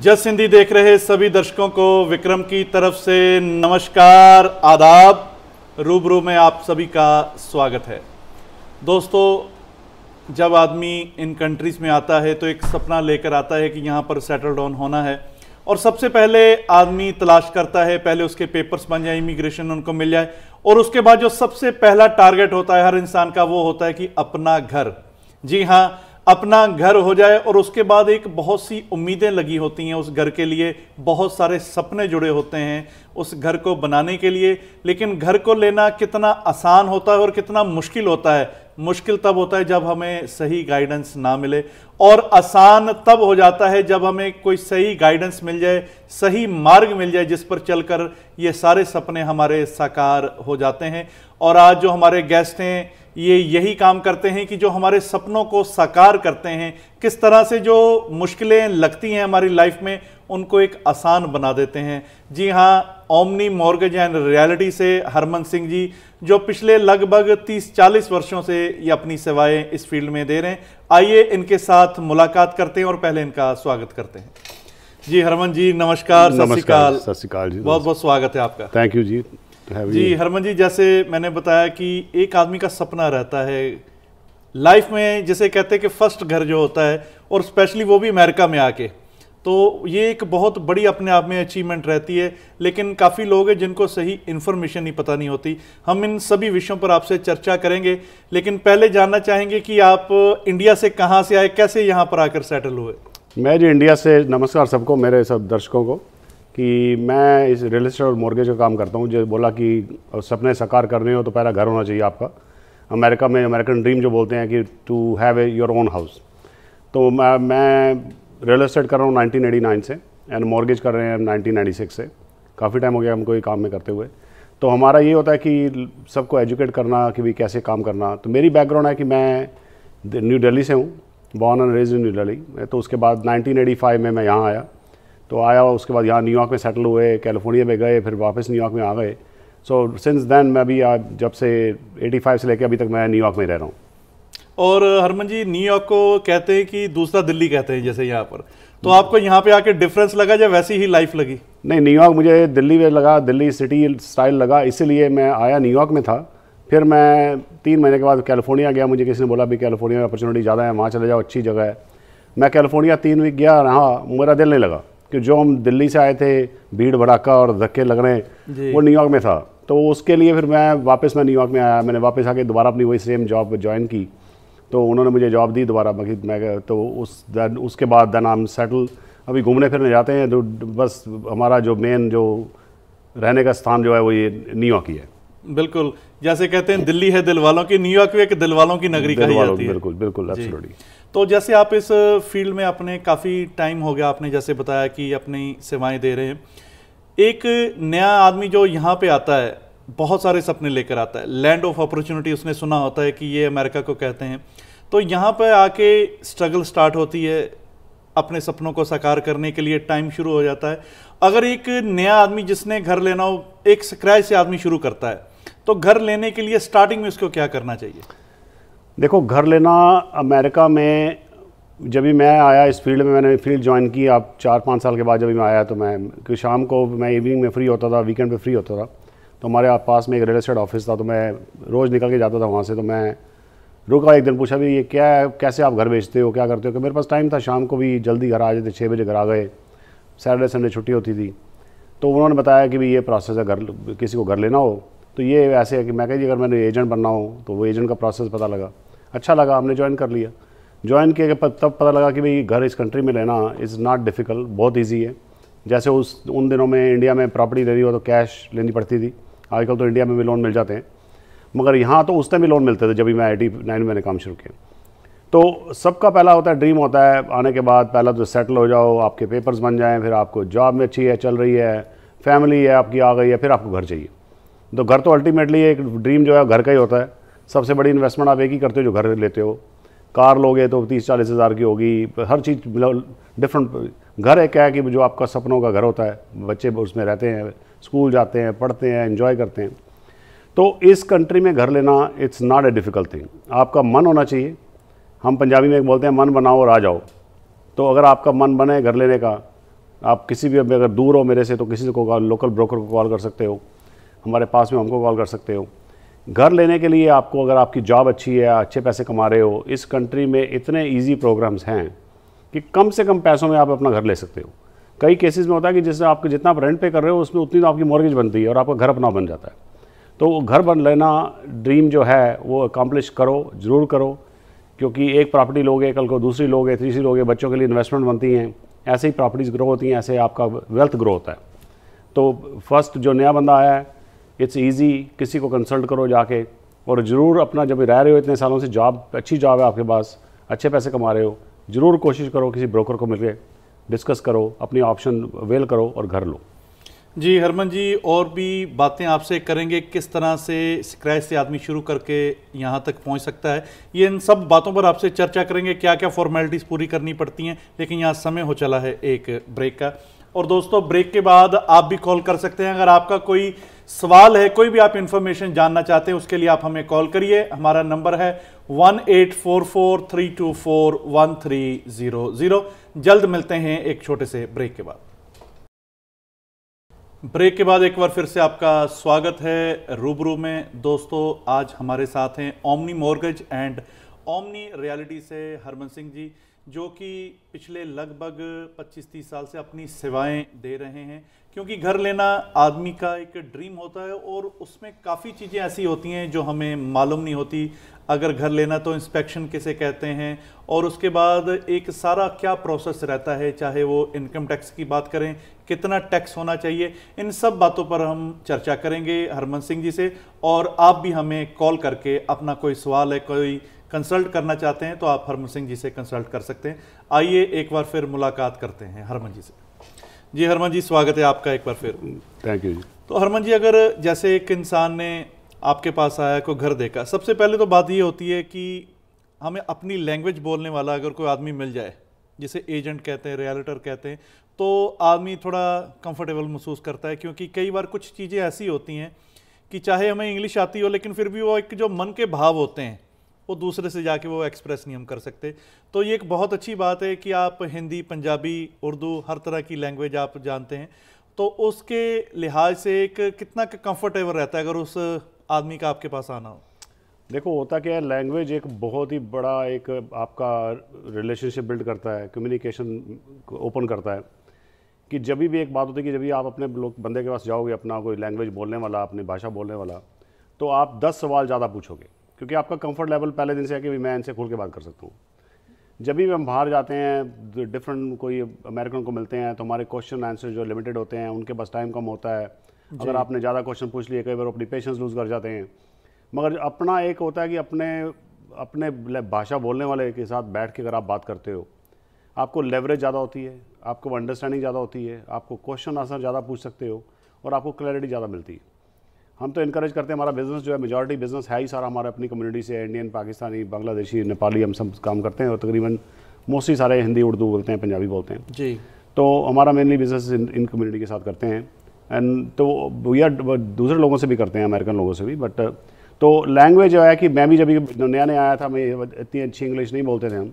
जस सिंधी देख रहे सभी दर्शकों को विक्रम की तरफ से नमस्कार आदाब रूबरू में आप सभी का स्वागत है दोस्तों जब आदमी इन कंट्रीज़ में आता है तो एक सपना लेकर आता है कि यहाँ पर सेटल डाउन होना है और सबसे पहले आदमी तलाश करता है पहले उसके पेपर्स बन जाए इमिग्रेशन उनको मिल जाए और उसके बाद जो सबसे पहला टारगेट होता है हर इंसान का वो होता है कि अपना घर जी हाँ अपना घर हो जाए और उसके बाद एक बहुत सी उम्मीदें लगी होती हैं उस घर के लिए बहुत सारे सपने जुड़े होते हैं उस घर को बनाने के लिए लेकिन घर को लेना कितना आसान होता है और कितना मुश्किल होता है मुश्किल तब होता है जब हमें सही गाइडेंस ना मिले और आसान तब हो जाता है जब हमें कोई सही गाइडेंस मिल जाए सही मार्ग मिल जाए जिस पर चलकर ये सारे सपने हमारे साकार हो जाते हैं और आज जो हमारे गेस्ट हैं ये यही काम करते हैं कि जो हमारे सपनों को साकार करते हैं किस तरह से जो मुश्किलें लगती हैं हमारी लाइफ में उनको एक आसान बना देते हैं जी हाँ ओमनी मॉर्गेज एंड रियलिटी से हरमन सिंह जी जो पिछले लगभग 30-40 वर्षों से ये अपनी सेवाएं इस फील्ड में दे रहे हैं आइए इनके साथ मुलाकात करते हैं और पहले इनका स्वागत करते हैं जी हरमन जी नमस्कार सत श्रीकाल सत श्रीकाल जी बहुत बहुत स्वागत है आपका थैंक यू जी तो जी हरमन जी जैसे मैंने बताया कि एक आदमी का सपना रहता है लाइफ में जैसे कहते हैं कि फर्स्ट घर जो होता है और स्पेशली वो भी अमेरिका में आके तो ये एक बहुत बड़ी अपने आप में अचीवमेंट रहती है लेकिन काफ़ी लोग हैं जिनको सही इन्फॉर्मेशन ही पता नहीं होती हम इन सभी विषयों पर आपसे चर्चा करेंगे लेकिन पहले जानना चाहेंगे कि आप इंडिया से कहाँ से आए कैसे यहाँ पर आकर सेटल हुए मैं जी इंडिया से नमस्कार सबको मेरे सब दर्शकों को कि मैं इस रियल इस्टेट और मॉर्गेज का काम करता हूँ जो बोला कि सपने साकार करने हो तो पहला घर होना चाहिए आपका अमेरिका में अमेरिकन ड्रीम जो बोलते हैं कि to have a your own house तो मैं मैं रियल इस्टेट कर रहा हूँ नाइनटीन से एंड मॉर्गेज कर रहे हैं नाइनटीन से काफ़ी टाइम हो गया हमको ये काम में करते हुए तो हमारा ये होता है कि सबको एजुकेट करना कि भाई कैसे काम करना तो मेरी बैकग्राउंड है कि मैं न्यू दिल्ली से हूँ born and raised in New Delhi तो उसके बाद 1985 में मैं यहाँ आया तो आया उसके बाद यहाँ न्यूयॉर्क में सेटल हुए कैलिफोर्निया में गए फिर वापस न्यूयॉर्क में आ गए सो सिंस देन मैं अभी जब से 85 से लेकर अभी तक मैं न्यूयॉर्क में रह रहा हूँ और हरमन जी न्यूयॉर्क को कहते हैं कि दूसरा दिल्ली कहते हैं जैसे यहाँ पर तो आपको यहाँ पे आके डिफरेंस लगा या वैसी ही लाइफ लगी नहीं न्यूयॉर्क मुझे दिल्ली में लगा दिल्ली सिटी स्टाइल लगा इसीलिए मैं आया न्यूयॉर्क में था फिर मैं तीन महीने के बाद कैलिफोर्निया गया मुझे किसी ने बोला भी कैलिफोर्निया में अपॉर्चुनिटी ज़्यादा है वहाँ चले जाओ अच्छी जगह है मैं कैलिफोर्निया तीन वीक गया रहा मेरा दिल नहीं लगा कि जो हम दिल्ली से आए थे भीड़ भड़ाका और धक्के लगने वो न्यूयॉर्क में था तो उसके लिए फिर मैं वापस मैं न्यूयॉर्क में आया मैंने वापस आके दोबारा अपनी वही सेम जॉब ज्वाइन की तो उन्होंने मुझे जॉब दी दोबारा बाकी मैं तो उस दैन उसके बाद दैन आम सेटल अभी घूमने फिरने जाते हैं तो बस हमारा जो मेन जो रहने का स्थान जो है वो ये न्यूयॉर्क ही है बिल्कुल जैसे कहते हैं दिल्ली है दिल वालों की न्यूयॉर्क भी एक दिल वालों की नगरी कही जाती है बिल्कुल बिल्कुल एब्सोल्युटली तो जैसे आप इस फील्ड में आपने काफ़ी टाइम हो गया आपने जैसे बताया कि अपनी सेवाएं दे रहे हैं एक नया आदमी जो यहाँ पे आता है बहुत सारे सपने लेकर आता है लैंड ऑफ अपॉर्चुनिटी उसने सुना होता है कि ये अमेरिका को कहते हैं तो यहाँ पर आके स्ट्रगल स्टार्ट होती है अपने सपनों को साकार करने के लिए टाइम शुरू हो जाता है अगर एक नया आदमी जिसने घर लेना हो एक स्क्रैच से आदमी शुरू करता है तो घर लेने के लिए स्टार्टिंग में उसको क्या करना चाहिए देखो घर लेना अमेरिका में जब भी मैं आया इस फील्ड में मैंने फील्ड ज्वाइन की आप चार पाँच साल के बाद जब भी मैं आया तो मैं क्योंकि शाम को मैं इवनिंग में फ्री होता था वीकेंड पे फ्री होता था तो हमारे आप पास में एक रियल इस्टेट ऑफिस था तो मैं रोज़ निकल के जाता था वहाँ से तो मैं रुका एक दिन पूछा भी ये क्या है कैसे आप घर बेचते हो क्या करते हो कि मेरे पास टाइम था शाम को भी जल्दी घर आ जाते छः बजे घर आ गए सैटरडे संडे छुट्टी होती थी तो उन्होंने बताया कि भाई ये प्रोसेस है घर किसी को घर लेना हो तो ये ऐसे है कि मैं कह जी अगर मैंने एजेंट बनना हो तो वो एजेंट का प्रोसेस पता लगा अच्छा लगा हमने ज्वाइन कर लिया ज्वाइन किया कि तब पता लगा कि भाई घर इस कंट्री में लेना इज़ नॉट डिफ़िकल्ट बहुत ईजी है जैसे उस उन दिनों में इंडिया में प्रॉपर्टी लेनी हो तो कैश लेनी पड़ती थी आजकल तो इंडिया में भी लोन मिल जाते हैं मगर यहाँ तो उस टाइम भी लोन मिलते थे जब भी मैं आई नाइन में मैंने काम शुरू किया तो सबका पहला होता है ड्रीम होता है आने के बाद पहला तो सेटल हो जाओ आपके पेपर्स बन जाएँ फिर आपको जॉब में अच्छी है चल रही है फैमिली है आपकी आ गई है फिर आपको घर चाहिए तो घर तो अल्टीमेटली एक ड्रीम जो है घर का ही होता है सबसे बड़ी इन्वेस्टमेंट आप एक ही करते हो जो घर लेते हो कार लोगे तो तीस चालीस हज़ार की होगी हर चीज़ डिफरेंट घर एक क्या है कि जो आपका सपनों का घर होता है बच्चे उसमें रहते हैं स्कूल जाते हैं पढ़ते हैं इन्जॉय करते हैं तो इस कंट्री में घर लेना it's not a difficult thing आपका मन होना चाहिए हम पंजाबी में एक बोलते हैं मन बनाओ और आ जाओ तो अगर आपका मन बने घर लेने का आप किसी भी अगर दूर हो मेरे से तो किसी को लोकल ब्रोकर को कॉल कर सकते हो हमारे पास में हमको कॉल कर सकते हो घर लेने के लिए आपको अगर आपकी जॉब अच्छी है अच्छे पैसे कमा रहे हो इस कंट्री में इतने ईजी प्रोग्राम्स हैं कि कम से कम पैसों में आप अपना घर ले सकते हो कई केसेस में होता है कि जिससे आपके जितना आप रेंट पे कर रहे हो उसमें उतनी तो आपकी मॉर्गेज बनती है और आपका घर अपना बन जाता है तो घर बन लेना ड्रीम जो है वो अकम्पलिश करो ज़रूर करो क्योंकि एक प्रॉपर्टी लोगे कल को दूसरी लोगे तीसरी लोगे बच्चों के लिए इन्वेस्टमेंट बनती हैं ऐसे ही प्रॉपर्टीज़ ग्रो होती हैं ऐसे आपका वेल्थ ग्रो होता है तो फर्स्ट जो नया बंदा आया है इट्स ईजी किसी को कंसल्ट करो जाके और ज़रूर अपना जब रह रहे हो इतने सालों से जॉब अच्छी जॉब है आपके पास अच्छे पैसे कमा रहे हो ज़रूर कोशिश करो किसी ब्रोकर को मिलकर डिस्कस करो अपनी ऑप्शन वेल करो और घर लो जी हरमन जी और भी बातें आपसे करेंगे किस तरह से स्क्रैच से आदमी शुरू करके यहाँ तक पहुँच सकता है ये इन सब बातों पर आपसे चर्चा करेंगे क्या क्या फॉर्मेलिटीज़ पूरी करनी पड़ती हैं लेकिन यहाँ समय हो चला है एक ब्रेक का और दोस्तों ब्रेक के बाद आप भी कॉल कर सकते हैं अगर आपका कोई सवाल है कोई भी आप इंफॉर्मेशन जानना चाहते हैं उसके लिए आप हमें कॉल करिए हमारा नंबर है one eight four four three two four one three zero zero जल्द मिलते हैं एक छोटे से ब्रेक के बाद ब्रेक के बाद एक बार फिर से आपका स्वागत है रूबरू में दोस्तों आज हमारे साथ हैं Omni mortgage and Omni realty से हरमन सिंह जी जो कि पिछले लगभग 25-30 साल से अपनी सेवाएं दे रहे हैं क्योंकि घर लेना आदमी का एक ड्रीम होता है और उसमें काफ़ी चीज़ें ऐसी होती हैं जो हमें मालूम नहीं होती अगर घर लेना तो इंस्पेक्शन किसे कहते हैं और उसके बाद एक सारा क्या प्रोसेस रहता है चाहे वो इनकम टैक्स की बात करें कितना टैक्स होना चाहिए इन सब बातों पर हम चर्चा करेंगे हरमन सिंह जी से और आप भी हमें कॉल करके अपना कोई सवाल है कोई कंसल्ट करना चाहते हैं तो आप हरमन सिंह जी से कंसल्ट कर सकते हैं आइए एक बार फिर मुलाकात करते हैं हरमन जी से जी हरमन जी स्वागत है आपका एक बार फिर थैंक यू तो हरमन जी अगर जैसे एक इंसान ने आपके पास आया कोई घर देखा सबसे पहले तो बात ये होती है कि हमें अपनी लैंग्वेज बोलने वाला अगर कोई आदमी मिल जाए जिसे एजेंट कहते हैं रियल्टर कहते हैं तो आदमी थोड़ा कंफर्टेबल महसूस करता है क्योंकि कई बार कुछ चीज़ें ऐसी होती हैं कि चाहे हमें इंग्लिश आती हो लेकिन फिर भी वो एक जो मन के भाव होते हैं वो दूसरे से जाके वो एक्सप्रेस नहीं हम कर सकते तो ये एक बहुत अच्छी बात है कि आप हिंदी पंजाबी उर्दू हर तरह की लैंग्वेज आप जानते हैं तो उसके लिहाज से एक कितना कंफर्टेबल रहता है अगर उस आदमी का आपके पास आना हो देखो होता क्या है लैंग्वेज एक बहुत ही बड़ा एक आपका रिलेशनशिप बिल्ड करता है कम्युनिकेशन ओपन करता है कि जब भी एक बात होती है कि जब भी आप अपने लोग बंदे के पास जाओगे अपना कोई लैंग्वेज बोलने वाला अपनी भाषा बोलने वाला तो आप दस सवाल ज़्यादा पूछोगे क्योंकि आपका कंफर्ट लेवल पहले दिन से है कि मैं इनसे खोल के बात कर सकता हूँ जब भी हम बाहर जाते हैं डिफरेंट कोई अमेरिकन को मिलते हैं तो हमारे क्वेश्चन आंसर जो लिमिटेड होते हैं उनके पास टाइम कम होता है अगर आपने ज़्यादा क्वेश्चन पूछ लिए कई बार अपनी पेशेंस लूज़ कर जाते हैं मगर अपना एक होता है कि अपने अपने भाषा बोलने वाले के साथ बैठ के अगर आप बात करते हो आपको लेवरेज ज़्यादा होती है आपको अंडरस्टैंडिंग ज़्यादा होती है आपको क्वेश्चन आंसर ज़्यादा पूछ सकते हो और आपको क्लैरिटी ज़्यादा मिलती है हम तो इनक्रेज करते हैं हमारा बिजनेस जो है मेजॉरिटी बिजनेस है ही सारा हमारा अपनी कम्युनिटी से इंडियन पाकिस्तानी बांग्लादेशी नेपाली हम सब काम करते हैं और तकरीबन मोस्टली सारे हिंदी उर्दू बोलते हैं पंजाबी बोलते हैं जी तो हमारा mainly business in, in community के साथ करते हैं एंड तो वी आर दूसरे लोगों से भी करते हैं अमेरिकन लोगों से भी बट तो लैंग्वेज जो है कि मैं भी जब नया नया आया था मैं इतनी अच्छी इंग्लिश नहीं बोलते थे हम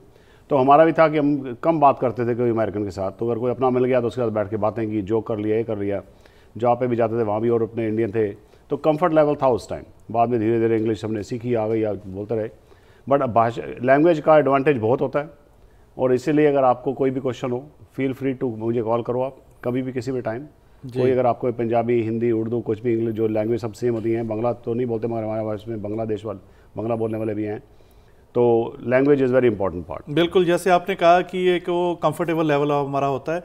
तो हमारा भी था कि हम कम बात करते थे कोई अमेरिकन के साथ तो अगर कोई अपना मिल गया तो उसके साथ बैठ के बातें की जो कर लिया ये कर लिया जॉब पे भी जाते थे वहाँ भी और अपने इंडियन थे तो कंफर्ट लेवल था उस टाइम बाद में धीरे धीरे इंग्लिश हमने सीखी आ गई या बोलते रहे बट भाषा लैंग्वेज का एडवांटेज बहुत होता है और इसीलिए अगर आपको कोई भी क्वेश्चन हो फील फ्री टू मुझे कॉल करो आप कभी भी किसी भी टाइम कोई अगर आपको पंजाबी हिंदी उर्दू कुछ भी इंग्लिश जो लैंग्वेज सब सेम होती हैं बंगला तो नहीं बोलते मगर हमारे में बांग्लादेश वाले बंगला बोलने वाले भी हैं तो language is very important part बिल्कुल जैसे आपने कहा कि एक वो कंफर्टेबल लेवल हमारा होता है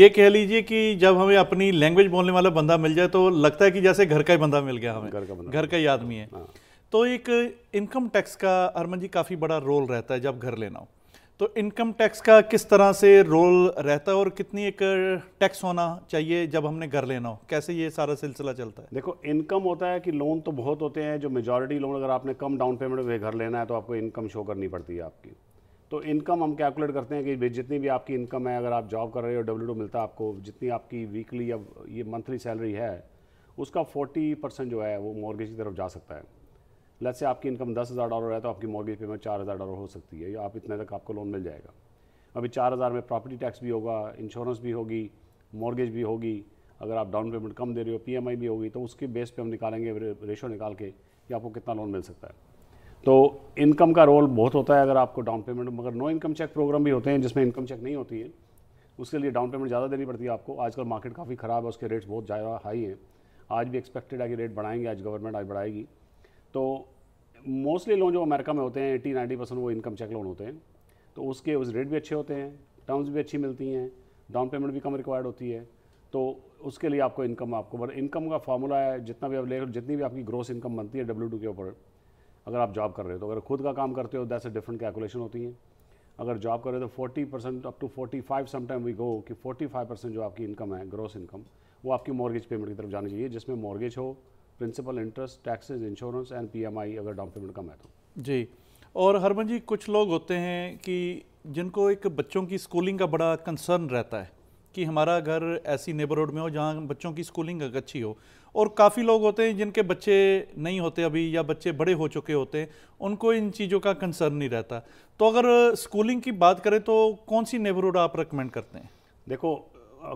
ये कह लीजिए कि जब हमें अपनी लैंग्वेज बोलने वाला बंदा मिल जाए तो लगता है कि जैसे घर का ही बंदा मिल गया हमें घर का बंदा घर का ही आदमी है हाँ। तो एक इनकम टैक्स का अरमन जी काफ़ी बड़ा रोल रहता है जब घर लेना हो तो इनकम टैक्स का किस तरह से रोल रहता है और कितनी एक टैक्स होना चाहिए जब हमने घर लेना हो कैसे ये सारा सिलसिला चलता है देखो इनकम होता है कि लोन तो बहुत होते हैं जो मेजॉरिटी लोन अगर आपने कम डाउन पेमेंट में घर लेना है तो आपको इनकम शो करनी पड़ती है आपकी तो इनकम हम कैलकुलेट करते हैं कि जितनी भी आपकी इनकम है अगर आप जॉब कर रहे हो डब्ल्यू मिलता है आपको जितनी आपकी वीकली या ये मंथली सैलरी है उसका फोर्टी परसेंट जो है वो मॉर्गेज की तरफ जा सकता है लत से आपकी इनकम दस हज़ार डॉलर है तो आपकी मॉर्गेज पेमेंट चार हज़ार डॉलर हो सकती है या आप इतने तक आपको लोन मिल जाएगा अभी चार हज़ार में प्रॉपर्टी टैक्स भी होगा इंश्योरेंस भी होगी मॉर्गेज भी होगी अगर आप डाउन पेमेंट कम दे रहे हो पी भी होगी तो उसके बेस पे हम निकालेंगे रेशो निकाल के कि आपको कितना लोन मिल सकता है तो इनकम का रोल बहुत होता है अगर आपको डाउन पेमेंट मगर नो इनकम चेक प्रोग्राम भी होते हैं जिसमें इनकम चेक नहीं होती है उसके लिए डाउन पेमेंट ज़्यादा देनी पड़ती है आपको आजकल मार्केट काफ़ी ख़राब है उसके रेट्स बहुत ज़्यादा हाई हैं आज भी एक्सपेक्टेड है कि रेट बढ़ाएंगे आज गवर्नमेंट आज बढ़ाएगी तो मोस्टली लोन जो अमेरिका में होते हैं एट्टी नाइन्टी परसेंट वो इनकम चेक लोन होते हैं तो उसके उस रेट भी अच्छे होते हैं टर्म्स भी अच्छी मिलती हैं डाउन पेमेंट भी कम रिक्वायर्ड होती है तो उसके लिए आपको इनकम आपको बट इनकम का फार्मूला है जितना भी आप ले जितनी भी आपकी ग्रोस इनकम बनती है डब्ल्यू टू के ऊपर अगर आप जॉब कर रहे हो तो अगर खुद का काम करते हो दैट्स डिफरेंट कैलकुलेशन होती है अगर जॉब कर रहे हो तो forty percent up to forty five sometime we go कि फोर्टी फाइव परसेंट जो आपकी इनकम है ग्रोस इनकम वो आपकी मॉर्गेज पेमेंट की तरफ जानी चाहिए जिसमें मॉर्गेज हो principal interest taxes insurance and PMI अगर डाउन पेमेंट कम है तो जी और हरमन जी कुछ लोग होते हैं कि जिनको एक बच्चों की स्कूलिंग का बड़ा कंसर्न रहता है कि हमारा घर ऐसी नेबरहुड में हो जहाँ बच्चों की स्कूलिंग अच्छी हो और काफ़ी लोग होते हैं जिनके बच्चे नहीं होते अभी या बच्चे बड़े हो चुके होते हैं उनको इन चीज़ों का कंसर्न नहीं रहता तो अगर स्कूलिंग की बात करें तो कौन सी नेबरहुड आप रिकमेंड करते हैं देखो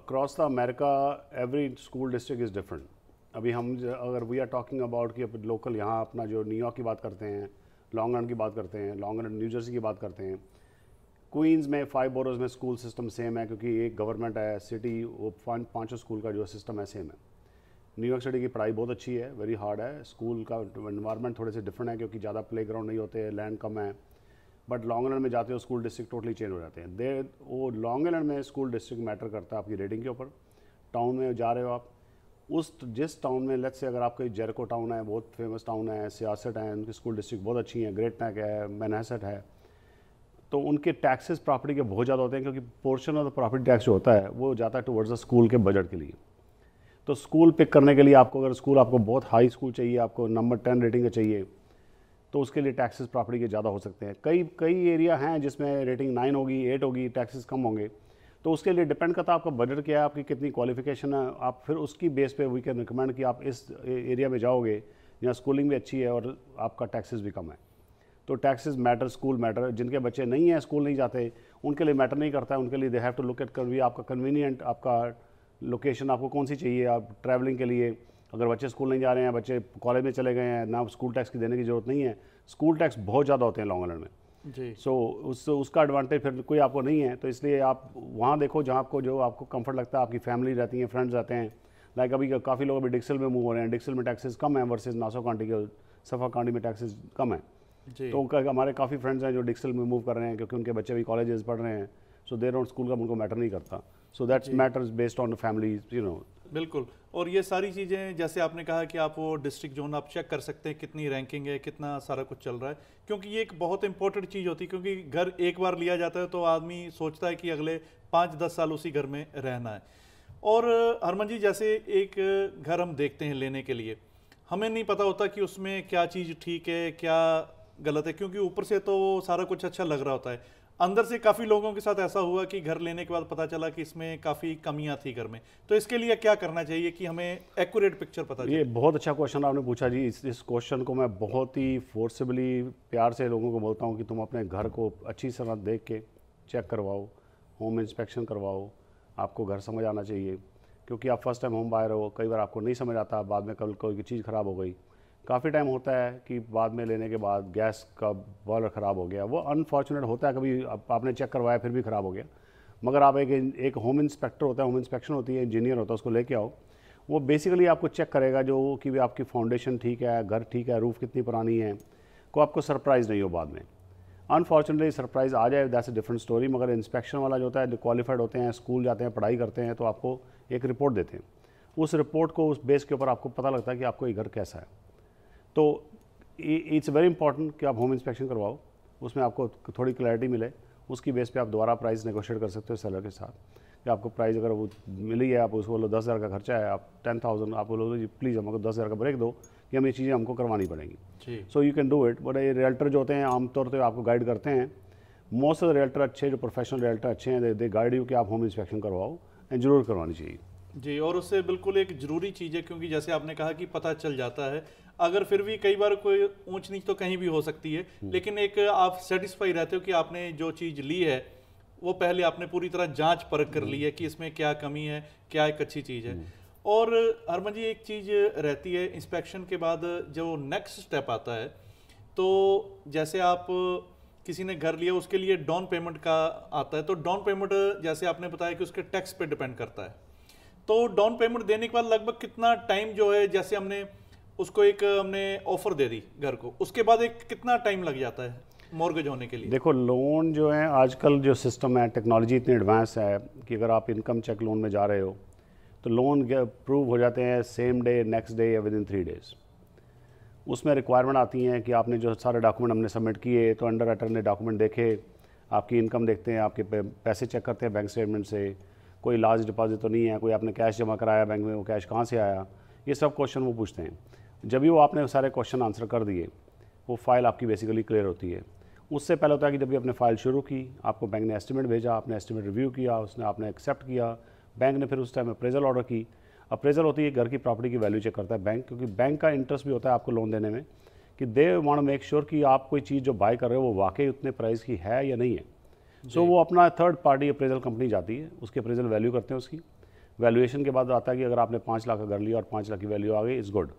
across the America every school district is different अभी हम अगर वी आर टॉकिंग अबाउट कि लोकल यहाँ अपना जो न्यूयॉर्क की बात करते हैं लॉन्ग रन की बात करते हैं लॉन्ग रन न्यू जर्सी की बात करते हैं क्वींस में फाइव बोरोज में स्कूल सिस्टम सेम है क्योंकि एक गवर्नमेंट है सिटी वो पाँच पाँचों स्कूल का जो सिस्टम है सेम है न्यूयॉर्क सिटी की पढ़ाई बहुत अच्छी है वेरी हार्ड है स्कूल का इन्वायरमेंट थोड़े से डिफरेंट है क्योंकि ज़्यादा प्ले ग्राउंड नहीं होते हैं लैंड कम है बट लॉन्ग रन में जाते हो स्कूल डिस्ट्रिक्ट टोटली चेंज हो जाते हैं दे वो लॉन्ग रन में स्कूल डिस्ट्रिक्ट मैटर करता है आपकी रेडिंग के ऊपर टाउन में जा रहे हो आप उस जिस टाउन में लेट्स से अगर आपका जेरको टाउन है बहुत फेमस टाउन है सियासत है उनकी स्कूल डिस्ट्रिक्ट बहुत अच्छी है ग्रेट नैक है मैनहसट है तो उनके टैक्सेस प्रॉपर्टी के बहुत ज़्यादा होते हैं क्योंकि portion of the property tax जो होता है वो जाता है टुवर्ड्स द स्कूल के बजट के लिए तो स्कूल पिक करने के लिए आपको अगर स्कूल आपको बहुत हाई स्कूल चाहिए आपको नंबर टेन रेटिंग का चाहिए तो उसके लिए टैक्सेस प्रॉपर्टी के ज़्यादा हो सकते हैं कई कई एरिया हैं जिसमें रेटिंग नाइन होगी एट होगी टैक्सेस कम होंगे तो उसके लिए डिपेंड करता है आपका बजट क्या है आपकी कितनी क्वालिफिकेशन है आप फिर उसकी बेस पे वी कैन रिकमेंड कि आप इस एरिया में जाओगे जहाँ स्कूलिंग भी अच्छी है और आपका टैक्सेस भी कम है तो टैक्सेस मैटर स्कूल मैटर जिनके बच्चे नहीं हैं स्कूल नहीं जाते उनके लिए मैटर नहीं करता है उनके लिए they have to look at कर आपका कन्वीनियंट आपका लोकेशन आपको कौन सी चाहिए आप ट्रैवलिंग के लिए अगर बच्चे स्कूल नहीं जा रहे हैं बच्चे कॉलेज में चले गए हैं ना स्कूल टैक्स की देने की जरूरत नहीं है स्कूल टैक्स बहुत ज़्यादा होते हैं लॉन्ग रन में जी सो so, उस उसका एडवांटेज फिर कोई आपको नहीं है तो इसलिए आप वहाँ देखो जहाँ आपको जो आपको कंफर्ट लगता है आपकी फैमिली रहती है फ्रेंड्स रहते हैं लाइक अभी काफ़ी लोग अभी डिक्सल में मूव हो रहे हैं डिक्सल में टैक्सेस कम है वर्सेज नासो काउंटी के सफ़ा काउंटी में टैक्सेस कम है जी तो हमारे काफ़ी फ्रेंड्स हैं जो डिक्सल में मूव कर रहे हैं क्योंकि उनके बच्चे भी कॉलेजेस पढ़ रहे हैं सो देर ऑन स्कूल का उनको मैटर नहीं करता so that's matters based on family you know बिल्कुल और ये सारी चीज़ें जैसे आपने कहा कि आप वो डिस्ट्रिक्ट जोन आप चेक कर सकते हैं कितनी रैंकिंग है कितना सारा कुछ चल रहा है क्योंकि ये एक बहुत इंपॉर्टेंट चीज़ होती है क्योंकि घर एक बार लिया जाता है तो आदमी सोचता है कि अगले पाँच दस साल उसी घर में रहना है और हरमन जी जैसे एक घर हम देखते हैं लेने के लिए हमें नहीं पता होता कि उसमें क्या चीज़ ठीक है क्या गलत है क्योंकि ऊपर से तो सारा कुछ अच्छा लग रहा होता है अंदर से काफ़ी लोगों के साथ ऐसा हुआ कि घर लेने के बाद पता चला कि इसमें काफ़ी कमियां थी घर में तो इसके लिए क्या करना चाहिए कि हमें एक्यूरेट पिक्चर पता ये बहुत अच्छा क्वेश्चन आपने पूछा जी इस इस क्वेश्चन को मैं बहुत ही फोर्सेबली प्यार से लोगों को बोलता हूँ कि तुम अपने घर को अच्छी तरह देख के चेक करवाओ होम इंस्पेक्शन करवाओ आपको घर समझ आना चाहिए क्योंकि आप फर्स्ट टाइम होम बायर हो कई बार आपको नहीं समझ आता बाद में कल कोई चीज़ ख़राब हो गई काफ़ी टाइम होता है कि बाद में लेने के बाद गैस का बॉयलर ख़राब हो गया वो अनफॉर्चुनेट होता है कभी आपने चेक करवाया फिर भी ख़राब हो गया मगर आप एक एक होम इंस्पेक्टर होता है होम इंस्पेक्शन होती है इंजीनियर होता है उसको लेके आओ वो बेसिकली आपको चेक करेगा जो कि आपकी फाउंडेशन ठीक है घर ठीक है रूफ़ कितनी पुरानी है को आपको सरप्राइज़ नहीं हो बाद में अनफॉर्चुनेटली सरप्राइज़ आ जाए दैट्स अ डिफरेंट स्टोरी मगर इंस्पेक्शन वाला जो होता है जो क्वालिफाइड होते हैं स्कूल जाते हैं पढ़ाई करते हैं तो आपको एक रिपोर्ट देते हैं उस रिपोर्ट को उस बेस के ऊपर आपको पता लगता है कि आपको ये घर कैसा है तो इट्स वेरी इंपॉर्टेंट कि आप होम इंस्पेक्शन करवाओ उसमें आपको थोड़ी क्लैरिटी मिले उसकी बेस पे आप दोबारा प्राइस नेगोशिएट कर सकते हो सेलर के साथ कि आपको प्राइस अगर वो मिली है आप उसको बोलो दस हज़ार का खर्चा है आप टेन थाउजेंड आप बोलो जी प्लीज़ हमको दस हज़ार का ब्रेक दो कि हम ये चीज़ें हमको करवानी पड़ेंगी so you can do it but ये रियल्टर जो होते हैं आमतौर पर आपको गाइड करते हैं मोस्ट ऑफ द रियल्टर अच्छे जो प्रोफेशनल रियल्टर अच्छे हैं दे गाइड यू कि आप होम इंस्पेक्शन करवाओ एंड जरूर करवानी चाहिए जी और उससे बिल्कुल एक ज़रूरी चीज़ है क्योंकि जैसे आपने कहा कि पता चल जाता है अगर फिर भी कई बार कोई ऊंच नीच तो कहीं भी हो सकती है हम्म। लेकिन एक आप सेटिस्फाई रहते हो कि आपने जो चीज़ ली है वो पहले आपने पूरी तरह जांच परख कर हम्म। ली है कि इसमें क्या कमी है क्या एक अच्छी चीज़ है हम्म। और हरमन जी एक चीज़ रहती है इंस्पेक्शन के बाद जो नेक्स्ट स्टेप आता है तो जैसे आप किसी ने घर लिया उसके लिए डाउन पेमेंट का आता है तो डाउन पेमेंट जैसे आपने बताया कि उसके टैक्स पे डिपेंड करता है तो डाउन पेमेंट देने के बाद लगभग कितना टाइम जो है जैसे हमने उसको एक हमने ऑफर दे दी घर को उसके बाद एक कितना टाइम लग जाता है मॉर्गेज होने के लिए देखो लोन जो है आजकल जो सिस्टम है टेक्नोलॉजी इतनी एडवांस है कि अगर आप इनकम चेक लोन में जा रहे हो तो लोन अप्रूव हो जाते हैं सेम डे नेक्स्ट डे या विद इन थ्री डेज़ उसमें रिक्वायरमेंट आती हैं कि आपने जो सारे डॉक्यूमेंट हमने सबमिट किए तो अंडर राइटर ने डॉक्यूमेंट देखे आपकी इनकम देखते हैं आपके पैसे चेक करते हैं बैंक स्टेटमेंट से कोई लार्ज डिपॉजिट तो नहीं है कोई आपने कैश जमा कराया बैंक में वो कैश कहाँ से आया ये सब क्वेश्चन वो पूछते हैं जब भी वो आपने सारे क्वेश्चन आंसर कर दिए वो फाइल आपकी बेसिकली क्लियर होती है उससे पहले होता है कि जब भी आपने फाइल शुरू की आपको बैंक ने एस्टिमेट भेजा आपने एस्टिमेट रिव्यू किया उसने आपने एक्सेप्ट किया बैंक ने फिर उस टाइम अप्रेजल ऑर्डर की अप्रेजल होती है घर की प्रॉपर्टी की वैल्यू चेक करता है बैंक क्योंकि बैंक का इंटरेस्ट भी होता है आपको लोन देने में कि दे वांट मेक श्योर कि आप कोई चीज़ जो बाय कर रहे हो वो वाकई उतने प्राइस की है या नहीं है सो so, वो अपना थर्ड पार्टी अप्रेजल कंपनी जाती है उसकी अप्रेजल वैल्यू करते हैं उसकी वैल्यूएशन के बाद आता है कि अगर आपने पाँच लाख का घर लिया और पाँच लाख की वैल्यू आ गई इज़ गुड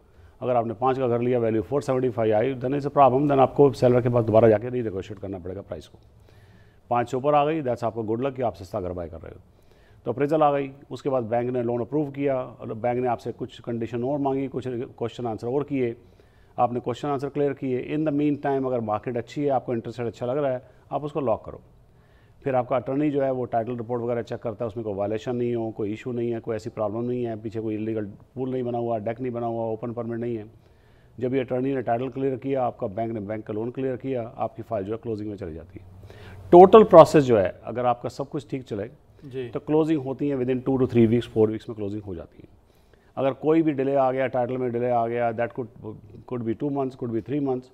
अगर आपने पाँच का घर लिया वैल्यू फोर सेवेंटी फाइव आई then is a problem then आपको सेलर के पास दोबारा जाके रीनेगोशिएट करना पड़ेगा प्राइस को पाँच से ऊपर आ गई दैट्स आपको गुड लक कि आप सस्ता घर बाय कर रहे हो तो अप्रेजल आ गई उसके बाद बैंक ने लोन अप्रूव किया और बैंक ने आपसे कुछ कंडीशन और मांगी कुछ क्वेश्चन आंसर और किए आपने क्वेश्चन आंसर क्लियर किए इन द मीन टाइम अगर मार्केट अच्छी है आपको इंटरेस्ट रेट अच्छा लग रहा है आप उसको लॉक करो फिर आपका अटर्नी जो है वो टाइटल रिपोर्ट वगैरह चेक करता है उसमें कोई वायलेशन नहीं हो कोई इशू नहीं है कोई ऐसी प्रॉब्लम नहीं है पीछे कोई इलीगल पुल नहीं बना हुआ डेक नहीं बना हुआ ओपन परमिट नहीं है जब ये अटर्नी ने टाइटल क्लियर किया आपका बैंक ने बैंक का लोन क्लियर किया आपकी फाइल जो है क्लोजिंग में चली जाती है टोटल प्रोसेस जो है अगर आपका सब कुछ ठीक चले तो क्लोजिंग होती है within two two three weeks four weeks में क्लोजिंग हो जाती है अगर कोई भी डिले आ गया टाइटल में डिले आ गया that could could be two months could be three months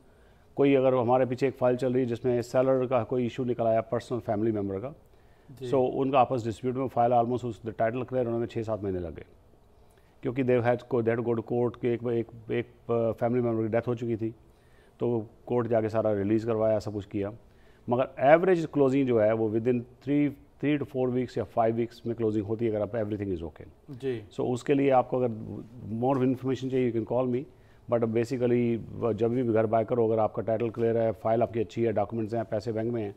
कोई अगर हमारे पीछे एक फाइल चल रही है जिसमें सेलर का कोई इशू निकल आया पर्सनल फैमिली मेम्बर का सो so, उनका आपस डिस्प्यूट में फाइल ऑलमोस्ट उस टाइटल क्लियर होने में छः सात महीने लगे क्योंकि देव हैज को देट गो टू कोर्ट के एक एक, एक फैमिली uh, मेम्बर की डेथ हो चुकी थी तो कोर्ट जाके सारा रिलीज़ करवाया सब कुछ किया मगर एवरेज क्लोजिंग जो है वो within three three two four weeks या फाइव वीक्स में क्लोजिंग होती है अगर आप एवरीथिंग इज़ ओके जी सो उसके लिए आपको अगर मोर इन्फॉर्मेशन चाहिए you can call me but basically जब भी घर बाय करो अगर आपका टाइटल क्लियर है फाइल आपकी अच्छी है डॉक्यूमेंट्स हैं पैसे बैंक में हैं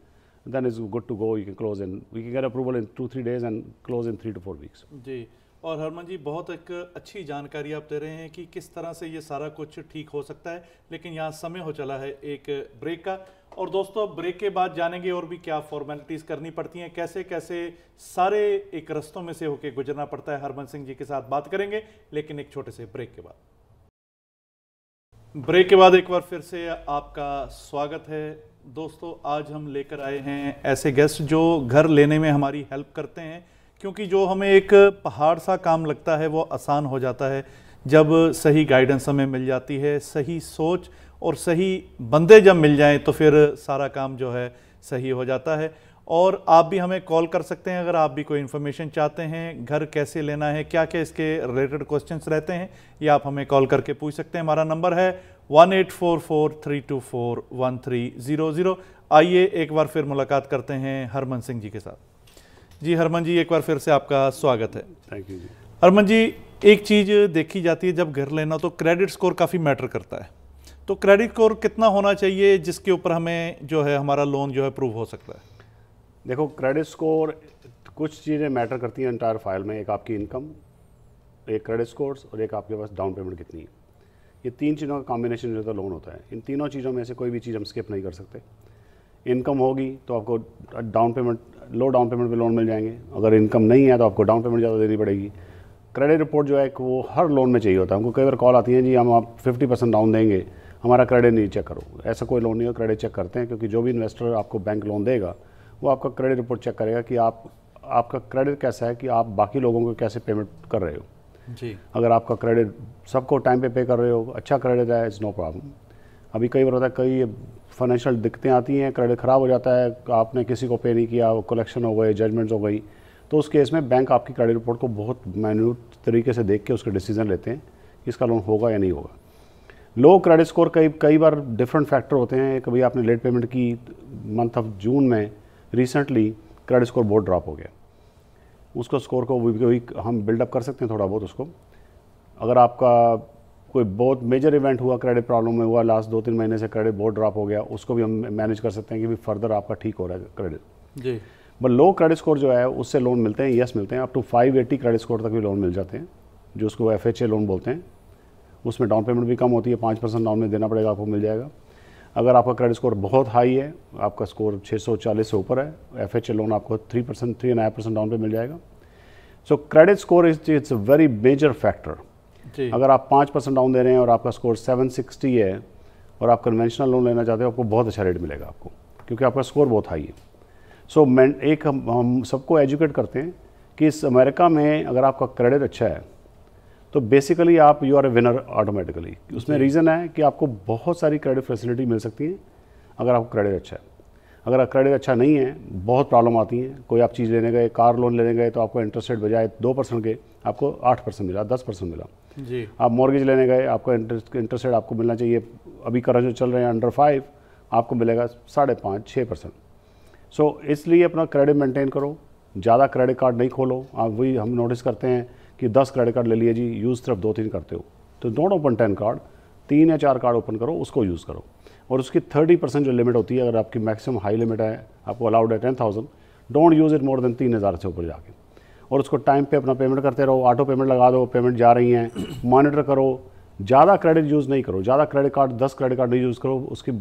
then is good to go you can close in we can get approval in two three days and close in three two four weeks जी और हरमन जी बहुत एक अच्छी जानकारी आप दे रहे हैं कि किस तरह से ये सारा कुछ ठीक हो सकता है लेकिन यहाँ समय हो चला है एक ब्रेक का और दोस्तों ब्रेक के बाद जानेंगे और भी क्या फॉर्मेलिटीज़ करनी पड़ती हैं कैसे कैसे सारे एक रस्तों में से होके गुजरना पड़ता है हरमन सिंह जी के साथ बात करेंगे लेकिन एक छोटे से ब्रेक के बाद ब्रेक के बाद एक बार फिर से आपका स्वागत है दोस्तों आज हम लेकर आए हैं ऐसे गेस्ट जो घर लेने में हमारी हेल्प करते हैं क्योंकि जो हमें एक पहाड़ सा काम लगता है वो आसान हो जाता है जब सही गाइडेंस हमें मिल जाती है सही सोच और सही बंदे जब मिल जाएं तो फिर सारा काम जो है सही हो जाता है और आप भी हमें कॉल कर सकते हैं अगर आप भी कोई इन्फॉर्मेशन चाहते हैं घर कैसे लेना है क्या क्या इसके रिलेटेड क्वेश्चंस रहते हैं ये आप हमें कॉल करके पूछ सकते हैं हमारा नंबर है one eight four four three two four one three zero zero आइए एक बार फिर मुलाकात करते हैं हरमन सिंह जी के साथ जी हरमन जी एक बार फिर से आपका स्वागत है थैंक यू जी हरमन जी एक चीज़ देखी जाती है जब घर लेना तो क्रेडिट स्कोर काफ़ी मैटर करता है तो क्रेडिट स्कोर कितना होना चाहिए जिसके ऊपर हमें जो है हमारा लोन जो है प्रूव हो सकता है देखो क्रेडिट स्कोर कुछ चीज़ें मैटर करती हैं इंटायर फाइल में एक आपकी इनकम एक क्रेडिट स्कोर्स और एक आपके पास डाउन पेमेंट कितनी है ये तीन चीज़ों का कॉम्बिनेशन जो है लोन तो होता है इन तीनों चीज़ों में से कोई भी चीज़ हम स्किप नहीं कर सकते इनकम होगी तो आपको down payment low down payment पे लोन मिल जाएंगे अगर इनकम नहीं है तो आपको डाउन पेमेंट ज़्यादा देनी पड़ेगी क्रेडिट रिपोर्ट जो है वो हर लोन में चाहिए होता है हमको कई बार कॉल आती है जी हम आप फिफ्टी परसेंट डाउन देंगे हमारा क्रेडिट नहीं चेक करो ऐसा कोई लोन नहीं हो क्रेडिट चेक करते हैं क्योंकि जो भी इन्वेस्टर आपको बैंक लोन देगा वो आपका क्रेडिट रिपोर्ट चेक करेगा कि आप आपका क्रेडिट कैसा है कि आप बाकी लोगों को कैसे पेमेंट कर रहे हो जी अगर आपका क्रेडिट सबको टाइम पे पे कर रहे हो अच्छा क्रेडिट है इज़ नो प्रॉब्लम अभी कई बार होता है कई फाइनेंशियल दिक्कतें आती हैं क्रेडिट ख़राब हो जाता है आपने किसी को पे नहीं किया कलेक्शन हो गए जजमेंट्स हो गई तो उस केस में बैंक आपकी क्रेडिट रिपोर्ट को बहुत मैन्यूट तरीके से देख के उसके डिसीजन लेते हैं कि इसका लोन होगा या नहीं होगा लो क्रेडिट स्कोर कई कई बार डिफरेंट फैक्टर होते हैं कभी आपने लेट पेमेंट की मंथ ऑफ जून में रिसेंटली क्रेडिट स्कोर बहुत ड्रॉप हो गया उसको स्कोर को वीक हम बिल्डअप कर सकते हैं थोड़ा बहुत उसको अगर आपका कोई बहुत मेजर इवेंट हुआ क्रेडिट प्रॉब्लम में हुआ लास्ट दो तीन महीने से क्रेडिट बहुत ड्रॉप हो गया उसको भी हम मैनेज कर सकते हैं कि भी फर्दर आपका ठीक हो रहा है क्रेडिट जी बट लो क्रेडिट स्कोर जो है उससे लोन मिलते हैं यस मिलते हैं up to five eighty credit score तक भी लोन मिल जाते हैं जो उसको एफ लोन बोलते हैं उसमें डाउन पेमेंट भी कम होती है पाँच परसेंट डाउन में देना पड़ेगा आपको मिल जाएगा अगर आपका क्रेडिट स्कोर बहुत हाई है आपका स्कोर 640 से ऊपर है एफ एच लोन आपको three percent three and percent down pay मिल जाएगा so credit score is it's a very major factor अगर आप पाँच परसेंट डाउन दे रहे हैं और आपका स्कोर 760 है और आप कन्वेंशनल लोन लेना चाहते हो आपको बहुत अच्छा रेट मिलेगा आपको क्योंकि आपका स्कोर बहुत हाई है सो so, एक हम, हम सबको एजुकेट करते हैं कि इस अमेरिका में अगर आपका क्रेडिट अच्छा है तो बेसिकली आप you are a winner automatically उसमें रीज़न है कि आपको बहुत सारी क्रेडिट फैसिलिटी मिल सकती है अगर आपको क्रेडिट अच्छा है अगर क्रेडिट अच्छा नहीं है बहुत प्रॉब्लम आती हैं कोई आप चीज़ लेने गए कार लोन लेने गए तो आपको इंटरेस्ट रेट बजाय दो परसेंट के आपको आठ परसेंट मिला दस परसेंट मिला जी आप मॉर्गेज लेने गए आपका इंटरेस्ट इंटरेस्ट रेट आपको मिलना चाहिए अभी करंट जो चल रहे हैं अंडर फाइव आपको मिलेगा साढ़े पाँच छः परसेंट सो इसलिए अपना क्रेडिट मेंटेन करो ज़्यादा क्रेडिट कार्ड नहीं खोलो आप वही हम नोटिस करते हैं कि दस क्रेडिट कार्ड ले लिए जी यूज़ सिर्फ दो तीन करते हो तो डोंट ओपन टेन कार्ड तीन या चार कार्ड ओपन करो उसको यूज़ करो और उसकी थर्टी परसेंट जो लिमिट होती है अगर आपकी मैक्सिमम हाई लिमिट है आपको अलाउड है ten thousand don't use it more than तीन हज़ार से ऊपर जाके और उसको टाइम पे अपना पेमेंट करते रहो ऑटो पेमेंट लगा दो पेमेंट जा रही हैं मॉनिटर करो ज़्यादा क्रेडिट यूज़ नहीं करो ज़्यादा क्रेडिट कार्ड दस क्रेडिट कार्ड नहीं यूज़ करो उसकी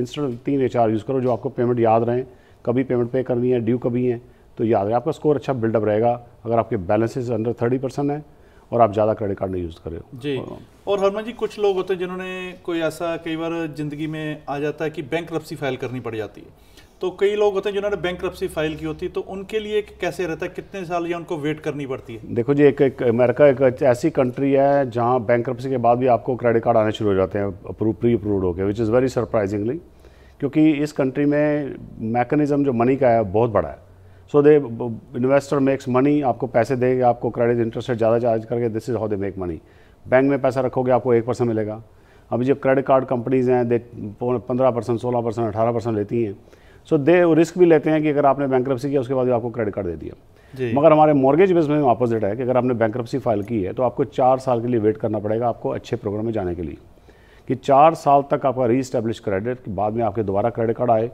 इंस्टेंट तीन या चार यूज़ करो जो आपको पेमेंट याद रहें कभी पेमेंट पे करनी है ड्यू कभी है तो याद रहे आपका स्कोर अच्छा बिल्डअप रहेगा अगर आपके बैलेंसेज अंडर थर्टी परसेंट हैं और आप ज़्यादा क्रेडिट कार्ड नहीं यूज़ करें जी हाँ। और, हरमन जी कुछ लोग होते हैं जिन्होंने कोई ऐसा कई बार ज़िंदगी में आ जाता है कि बैंक फाइल करनी पड़ जाती है तो कई लोग होते हैं जिन्होंने बैंक फाइल की होती है तो उनके लिए कैसे रहता है कितने साल या उनको वेट करनी पड़ती है देखो जी एक एक अमेरिका एक ऐसी कंट्री है जहाँ बैंक के बाद भी आपको क्रेडिट कार्ड आने शुरू हो जाते हैं अप्रूव प्री अप्रूव होकर विच इज़ वेरी सरप्राइजिंगली क्योंकि इस कंट्री में मैकेनिज़्म जो मनी का है बहुत बड़ा है so they investor makes money आपको पैसे देगा आपको क्रेडिट इंटरेस्ट रेट ज़्यादा चार्ज करके this is how they make money bank में पैसा रखोगे आपको एक परसेंट मिलेगा अभी जो क्रेडिट कार्ड कंपनीज़ हैं दे पंद्रह परसेंट सोलह परसेंट अठारह परसेंट लेती हैं सो दे रिस्क भी लेते हैं कि अगर आपने बैंक किया उसके बाद आपको क्रेडिट कार्ड दे दिया मगर हमारे मॉर्गेज बिजनेस में अपोजिट है कि अगर आपने बैंक फाइल की है तो आपको चार साल के लिए वेट करना पड़ेगा आपको अच्छे प्रोग्राम में जाने के लिए कि चार साल तक आपका री इस्टेब्लिश क्रेडिट बाद में आपके दोबारा क्रेडिट कार्ड आए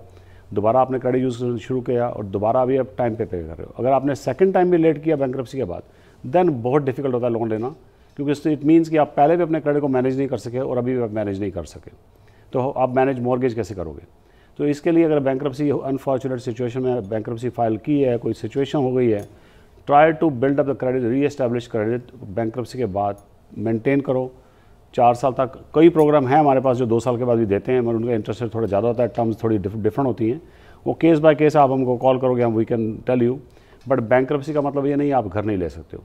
दोबारा आपने क्रेडिट यूज़ शुरू किया और दोबारा अभी आप टाइम पे पे कर रहे हो अगर आपने सेकंड टाइम भी लेट किया बैंक के बाद देन बहुत डिफिकल्ट होता है लोन लेना क्योंकि इससे इट मीन्स कि आप पहले भी अपने क्रेडिट को मैनेज नहीं कर सके और अभी भी आप मैनेज नहीं कर सके तो आप मैनेज मॉर्गेज कैसे करोगे तो इसके लिए अगर बैंक अनफॉर्चुनेट सिचुएशन में बैंक फाइल की है कोई सिचुएशन हो गई है try to build up the credit reestablish credit bank के बाद मेनटेन करो चार साल तक कई प्रोग्राम हैं हमारे पास जो दो साल के बाद भी देते हैं मगर उनका इंटरेस्ट थोड़ा ज़्यादा होता है टर्म्स थोड़ी डिफरेंट होती हैं वो केस बाय केस आप हमको कॉल करोगे हम we can tell you but bank का मतलब ये नहीं आप घर नहीं ले सकते हो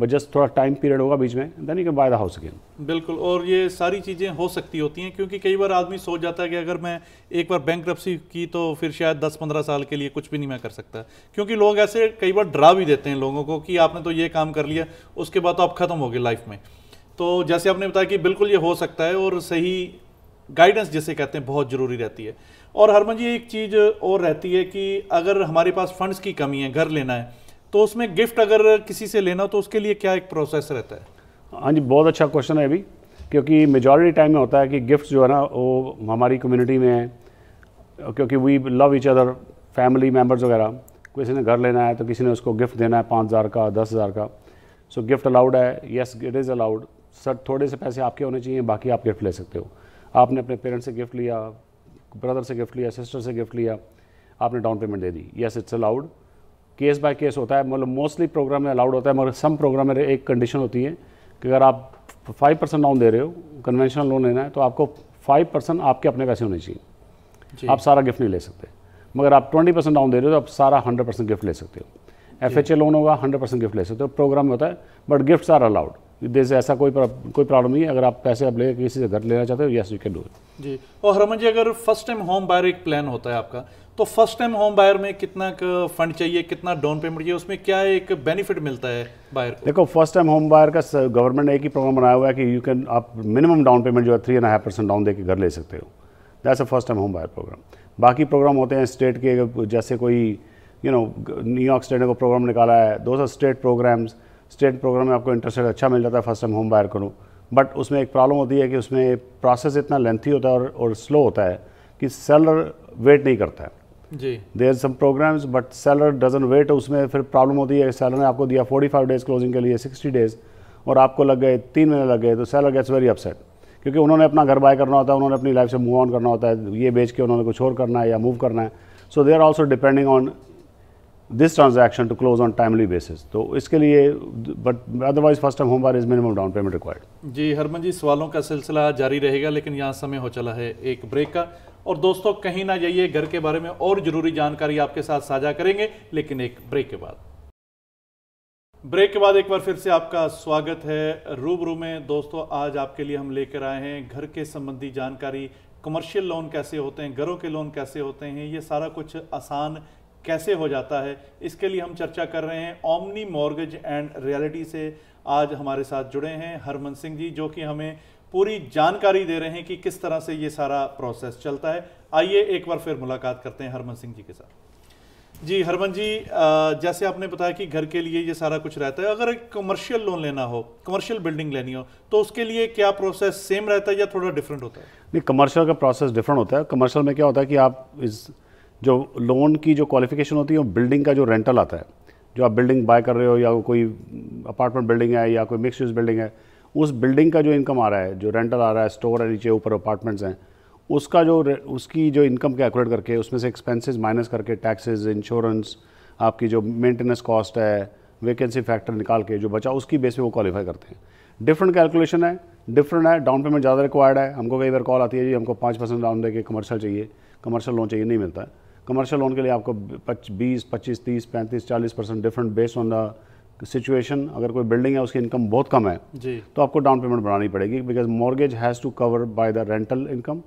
बट जस्ट थोड़ा टाइम पीरियड होगा बीच में then you can buy the house again बिल्कुल और ये सारी चीज़ें हो सकती होती हैं क्योंकि कई बार आदमी सोच जाता है कि अगर मैं एक बार बैंक की तो फिर शायद दस पंद्रह साल के लिए कुछ भी नहीं मैं कर सकता क्योंकि लोग ऐसे कई बार डरा भी देते हैं लोगों को कि आपने तो ये काम कर लिया उसके बाद तो आप ख़त्म हो गए लाइफ में तो जैसे आपने बताया कि बिल्कुल ये हो सकता है और सही गाइडेंस जिसे कहते हैं बहुत ज़रूरी रहती है और हरमन जी एक चीज़ और रहती है कि अगर हमारे पास फंड्स की कमी है घर लेना है तो उसमें गिफ्ट अगर किसी से लेना हो तो उसके लिए क्या एक प्रोसेस रहता है हाँ जी बहुत अच्छा क्वेश्चन है अभी क्योंकि मेजॉरिटी टाइम में होता है कि गिफ्ट जो है ना वो हमारी कम्युनिटी में है क्योंकि we love each other family members वगैरह किसी ने घर लेना है तो किसी ने उसको गिफ्ट देना है पाँच हज़ार का दस हज़ार का सो गिफ्ट अलाउड है yes it is allowed sir थोड़े से पैसे आपके होने चाहिए बाकी आप गिफ्ट ले सकते हो आपने अपने पेरेंट्स से गिफ्ट लिया ब्रदर से गिफ्ट लिया सिस्टर से गिफ्ट लिया आपने डाउन पेमेंट दे दी yes it's allowed case by case होता है मतलब मोस्टली प्रोग्राम में अलाउड होता है मगर सम प्रोग्राम में एक कंडीशन होती है कि अगर आप फाइव परसेंट डाउन दे रहे हो कन्वेंशनल लोन लेना है तो आपको फाइव परसेंट आपके अपने पैसे होने चाहिए आप सारा गिफ्ट नहीं ले सकते मगर आप ट्वेंटी परसेंट डाउन दे रहे हो तो आप सारा हंड्रेड परसेंट गिफ्ट ले सकते हो एफ एच ए लोन होगा हंड्रेड परसेंट गिफ्ट ले सकते हो प्रोग्राम तो में होता है बट गिफ्ट्स आर अलाउड जैसे ऐसा कोई प्रा, कोई प्रॉब्लम नहीं है अगर आप पैसे आप लेकर किसी से घर लेना चाहते हो yes you can do it जी और हरमन जी अगर फर्स्ट टाइम होम बायर एक प्लान होता है आपका तो फर्स्ट टाइम होम बायर में कितना फंड चाहिए कितना डाउन पेमेंट चाहिए उसमें क्या एक बेनिफिट मिलता है बायर देखो फर्स्ट टाइम होम बायर का गवर्नमेंट ने एक ही प्रोग्राम बनाया हुआ है कि यू कैन आप मिनिमम डाउन पेमेंट जो है three and half percent down दे के घर ले सकते हो that's a first time home buyer program बाकी प्रोग्राम होते हैं स्टेट के जैसे कोई यू नो न्यूयॉर्क स्टेट ने को प्रोग्राम निकाला है दो स्टेट प्रोग्राम्स स्टेट प्रोग्राम में आपको इंटरेस्ट अच्छा मिल जाता है फर्स्ट टाइम होम बायर करूँ बट उसमें एक प्रॉब्लम होती है कि उसमें प्रोसेस इतना लेंथी होता है और, और स्लो होता है कि सेलर वेट नहीं करता है जी there some programs but seller doesn't wait उसमें फिर प्रॉब्लम होती है सेलर ने आपको दिया 45 डेज़ क्लोजिंग के लिए 60 डेज़ और आपको लग गए तीन महीने लग गए तो सेलर गेट्स वेरी अपसेट क्योंकि उन्होंने अपना घर बाय करना होता है उन्होंने अपनी लाइफ से मूव ऑन करना होता है ये बेच के उन्होंने कुछ और करना है या मूव करना है so they are also depending on this transaction to close on timely basis तो इसके लिए but otherwise first time home buyer is minimum down payment required जी हरमन जी सवालों का सिलसिला जारी रहेगा लेकिन यहाँ समय हो चला है एक ब्रेक का और दोस्तों कहीं ना जाइए घर के बारे में और जरूरी जानकारी आपके साथ साझा करेंगे लेकिन एक ब्रेक के बाद ब्रेक के बाद एक बार फिर से आपका स्वागत है रूबरू में दोस्तों आज आपके लिए हम लेकर आए हैं घर के संबंधी जानकारी कमर्शियल लोन कैसे होते हैं घरों के लोन कैसे होते हैं ये सारा कुछ आसान कैसे हो जाता है इसके लिए हम चर्चा कर रहे हैं ओमनी मॉर्गेज एंड रियलिटी से आज हमारे साथ जुड़े हैं हरमन सिंह जी जो कि हमें पूरी जानकारी दे रहे हैं कि किस तरह से ये सारा प्रोसेस चलता है आइए एक बार फिर मुलाकात करते हैं हरमन सिंह जी के साथ जी हरमन जी जैसे आपने बताया कि घर के लिए ये सारा कुछ रहता है अगर एक कमर्शियल लोन लेना हो कमर्शियल बिल्डिंग लेनी हो तो उसके लिए क्या प्रोसेस सेम रहता है या थोड़ा डिफरेंट होता है नहीं कमर्शियल का प्रोसेस डिफरेंट होता है कमर्शियल में क्या होता है कि आप इस जो लोन की जो क्वालिफिकेशन होती है वो बिल्डिंग का जो रेंटल आता है जो आप बिल्डिंग बाय कर रहे हो या कोई अपार्टमेंट बिल्डिंग है या कोई मिक्स यूज़ बिल्डिंग है उस बिल्डिंग का जो इनकम आ रहा है जो रेंटल आ रहा है स्टोर है नीचे ऊपर अपार्टमेंट्स हैं उसका जो उसकी जो इनकम कैलकुलेट करके उसमें से एक्सपेंसेस माइनस करके टैक्सेस इंश्योरेंस आपकी जो मेंटेनेंस कॉस्ट है वैकेंसी फैक्टर निकाल के जो बचा उसकी बेस पे वो क्वालिफाई करते हैं डिफरेंट कैलकुलेशन है डिफरेंट है डाउन पेमेंट ज़्यादा रिक्वायर्ड है हमको कई बार कॉल आती है जी हमको पाँच परसेंट डाउन दे के कमर्शल चाहिए कमर्शल लोन चाहिए नहीं मिलता है कमर्शियल लोन के लिए आपको बीस पच्चीस तीस पैंतीस चालीस percent different based on the situation अगर कोई बिल्डिंग है उसकी इनकम बहुत कम है जी तो आपको डाउन पेमेंट बढ़ानी पड़ेगी because mortgage has to cover by the rental income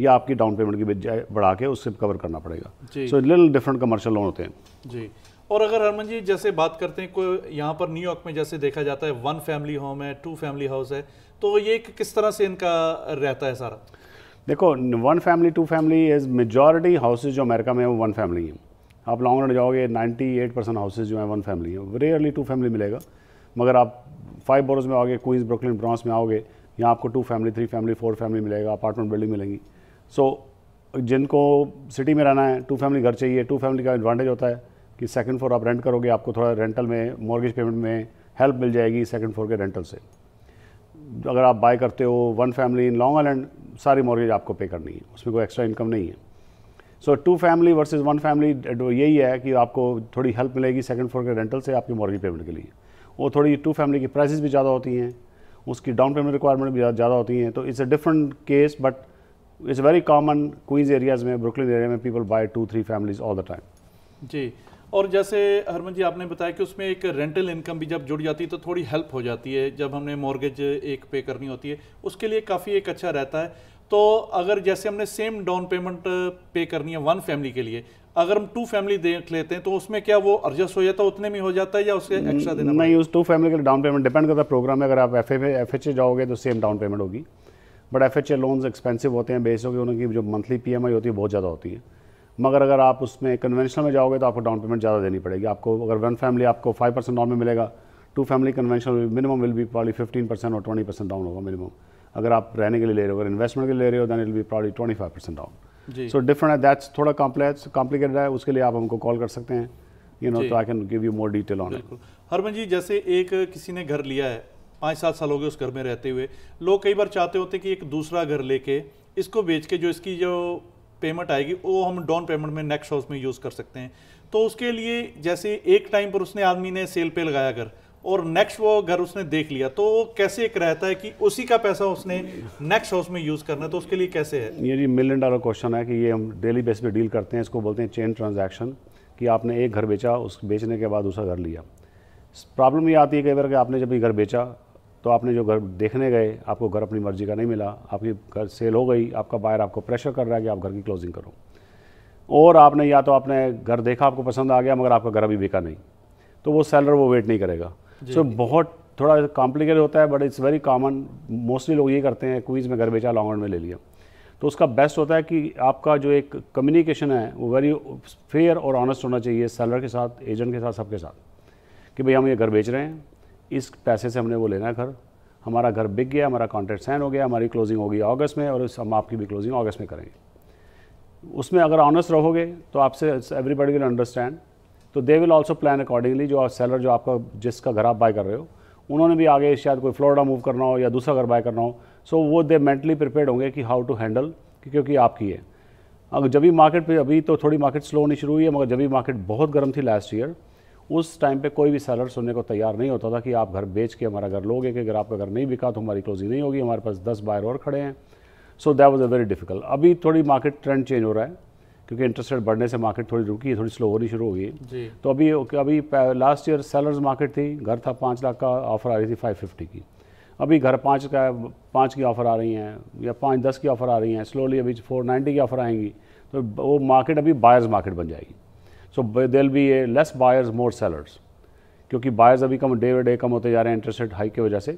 या आपकी डाउन पेमेंट की बढ़ा के उससे कवर करना पड़ेगा so little different commercial loan होते हैं जी और अगर हरमन जी जैसे बात करते हैं कोई यहाँ पर न्यूयॉर्क में जैसे देखा जाता है वन फैमिली होम है टू फैमिली हाउस है तो ये किस तरह से इनका रहता है सारा देखो one family two family is majority houses जो अमेरिका में है वो वन फैमिली हैं आप लॉन्ग रन जाओगे 98 परसेंट हाउसेज जो हैं वन फैमिली हैं रेयरली टू फैमिली मिलेगा मगर आप फाइव बोरोज में आओगे क्वींस ब्रुकलिन ब्रॉन्स में आओगे यहाँ आपको two family three family four family मिलेगा अपार्टमेंट बिल्डिंग मिलेंगी सो so, जिनको सिटी में रहना है टू फैमिली घर चाहिए टू फैमिली का एडवांटेज होता है कि सेकंड फ्लोर आप रेंट करोगे आपको थोड़ा रेंटल में मॉर्गेज पेमेंट में हेल्प मिल जाएगी सेकंड फ्लोर के रेंटल से अगर आप बाय करते हो one family in Long Island सारी मॉर्गेज आपको पे करनी है उसमें कोई एक्स्ट्रा इनकम नहीं है so two family versus one family यही है कि आपको थोड़ी हेल्प मिलेगी सेकंड फ्लोर के रेंटल से आपकी मॉर्गेज पेमेंट के लिए वो थोड़ी टू फैमिली की प्राइसेस भी ज़्यादा होती हैं उसकी डाउन पेमेंट रिक्वायरमेंट भी ज़्यादा होती हैं तो it's a different case but it's very common Queens areas में ब्रुकलिन एरिया में people buy two three families all the time जी और जैसे हरमन जी आपने बताया कि उसमें एक रेंटल इनकम भी जब जुड़ जाती है तो थोड़ी हेल्प हो जाती है जब हमने मॉर्गेज एक पे करनी होती है उसके लिए काफ़ी एक अच्छा रहता है तो अगर जैसे हमने सेम डाउन पेमेंट पे करनी है वन फैमिली के लिए अगर हम टू फैमिली देख लेते हैं तो उसमें क्या वो एडजस्ट हो जाता है उतने में हो जाता है या उसके एक्स्ट्रा देना नहीं उस टू फैमिली के लिए डाउन पेमेंट डिपेंड करता है प्रोग्राम में अगर आप एफ एफ एच जाओगे तो सेम डाउन पेमेंट होगी but F H A loans expensive होते हैं बेस होगी उनकी जो मंथली पी होती है बहुत ज़्यादा होती है मगर अगर आप उसमें कन्वेंशनल में जाओगे तो आपको डाउन पेमेंट ज़्यादा देनी पड़ेगी आपको अगर वन फैमिली आपको फाइव परसेंट डाउन में मिलेगा two family conventional minimum will be probably fifteen percent और ट्वेंटी परसेंट डाउन होगा मिनिमम अगर आप रहने के लिए ले रहे हो अगर इन्वेस्टमेंट के लिए ले रहे हो then will be probably twenty five percent down so different है दैट्स थोड़ा कॉम्प्लेक्स कॉम्प्लिकेटेड है उसके लिए आप हमको कॉल कर सकते हैं यू नो तो I can give you more detail on Harman ji जैसे एक किसी ने घर लिया है पाँच सात साल हो गए उस घर में रहते हुए लोग कई बार चाहते होते हैं कि एक दूसरा घर लेके इसको बेच के जो इसकी जो पेमेंट आएगी वो हम डाउन पेमेंट में नेक्स्ट हाउस में यूज़ कर सकते हैं तो उसके लिए जैसे एक टाइम पर उसने आदमी ने सेल पे लगाया घर और नेक्स्ट वो घर उसने देख लिया तो वो कैसे एक रहता है कि उसी का पैसा उसने नेक्स्ट हाउस में यूज़ करना है तो उसके लिए कैसे है ये जी मिलियन डॉलर क्वेश्चन है कि ये हम डेली बेस पे डील करते हैं इसको बोलते हैं चेन ट्रांजैक्शन कि आपने एक घर बेचा उस बेचने के बाद दूसरा घर लिया प्रॉब्लम ये आती है कई बार कि आपने जब ये घर बेचा तो आपने जो घर देखने गए आपको घर अपनी मर्जी का नहीं मिला आपकी घर सेल हो गई आपका बायर आपको प्रेशर कर रहा है कि आप घर की क्लोजिंग करो और आपने या तो आपने घर देखा आपको पसंद आ गया मगर आपका घर अभी बिका नहीं तो वो सेलर वो वेट नहीं करेगा सो so, बहुत थोड़ा कॉम्प्लिकेटेड होता है but it's very common mostly लोग ये करते हैं क्वीज़ में घर बेचा लॉन्ग में ले लिया तो उसका बेस्ट होता है कि आपका जो एक कम्युनिकेशन है वो वेरी फेयर और ऑनेस्ट होना चाहिए सेलर के साथ एजेंट के साथ सबके साथ कि भाई हम ये घर बेच रहे हैं इस पैसे से हमने वो लेना है घर हमारा घर बिक गया हमारा कॉन्ट्रैक्ट साइन हो गया हमारी क्लोजिंग होगी अगस्त में और हम आपकी भी क्लोजिंग अगस्त में करेंगे उसमें अगर ऑनेस्ट रहोगे तो आपसे एवरीबडी विल अंडरस्टैंड तो they will also plan accordingly जो सेलर जो आपका जिसका घर आप बाय कर रहे हो उन्होंने भी आगे शायद कोई फ्लोरिडा मूव करना हो या दूसरा घर बाय करना हो सो so वो दे मेंटली प्रिपेयर्ड होंगे कि हाउ टू हैंडल क्योंकि आपकी है अगर जब भी मार्केट पे अभी तो थोड़ी मार्केट स्लो होनी शुरू हुई है मगर जब भी मार्केट बहुत गर्म थी लास्ट ईयर उस टाइम पे कोई भी सेलर सुनने को तैयार नहीं होता था कि आप घर बेच के हमारा घर लोगे कि अगर आपका घर नहीं बिका तो हमारी क्लोजिंग नहीं होगी हमारे पास दस बायर और खड़े हैं so that was a very difficult अभी थोड़ी मार्केट ट्रेंड चेंज हो रहा है क्योंकि इंटरेस्ट रेट बढ़ने से मार्केट थोड़ी रुकी है थोड़ी स्लो होनी शुरू हो गई तो अभी अभी लास्ट ईयर सेलर्स मार्केट थी घर था पाँच लाख का ऑफर आ रही थी फाइव फिफ्टी की अभी घर पाँच का पाँच की ऑफ़र आ रही हैं या पाँच दस की ऑफ़र आ रही हैं स्लोली अभी फोर नाइन्टी की ऑफ़र आएंगी तो वो मार्केट अभी बायर्स मार्केट बन जाएगी so they'll be a less buyers more sellers क्योंकि बायर्स अभी कम डे डे कम होते जा रहे हैं इंटरेस्ट रेट हाई की वजह से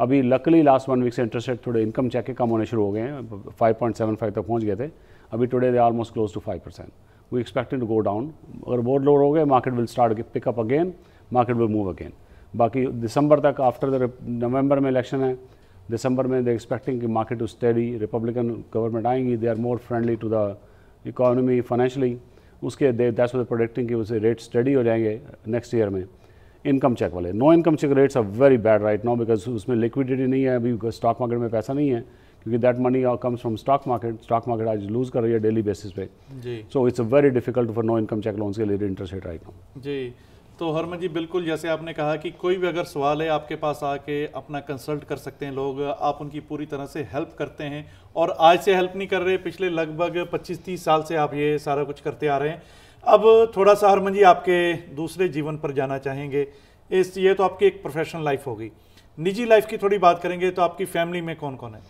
अभी लकली लास्ट वन वीक से इंटरेस्ट रेट थोड़े इनकम चेक के कम होने शुरू हो गए हैं 5.75 तक तो पहुंच गए थे अभी today they almost close to five percent we expected to go down अगर बोर्ड लोड हो गए market will start pickup again market will move again बाकी दिसंबर तक आफ्टर द नवंबर में इलेक्शन है दिसंबर में दे एक्सपेक्टिंग कि market to steady Republican government आएंगी they are more friendly to the economy financially उसके दैट्स द प्रोडक्टिंग की उसे रेट स्टडी हो जाएंगे नेक्स्ट ईयर में इनकम चेक वाले no income check rates are very bad right now because उसमें liquidity नहीं है अभी स्टॉक मार्केट में पैसा नहीं है क्योंकि that money comes from stock market stock market आज लूज कर रही है डेली बेसिस पे so it's a very difficult for no income check loans के लिए इंटरेस्ट रेट राइट नाउ जी so, तो हरमन जी बिल्कुल जैसे आपने कहा कि कोई भी अगर सवाल है आपके पास आके अपना कंसल्ट कर सकते हैं लोग आप उनकी पूरी तरह से हेल्प करते हैं और आज से हेल्प नहीं कर रहे पिछले लगभग 25-30 साल से आप ये सारा कुछ करते आ रहे हैं अब थोड़ा सा हरमन जी आपके दूसरे जीवन पर जाना चाहेंगे इस ये तो आपकी एक प्रोफेशनल लाइफ होगी निजी लाइफ की थोड़ी बात करेंगे तो आपकी फैमिली में कौन कौन है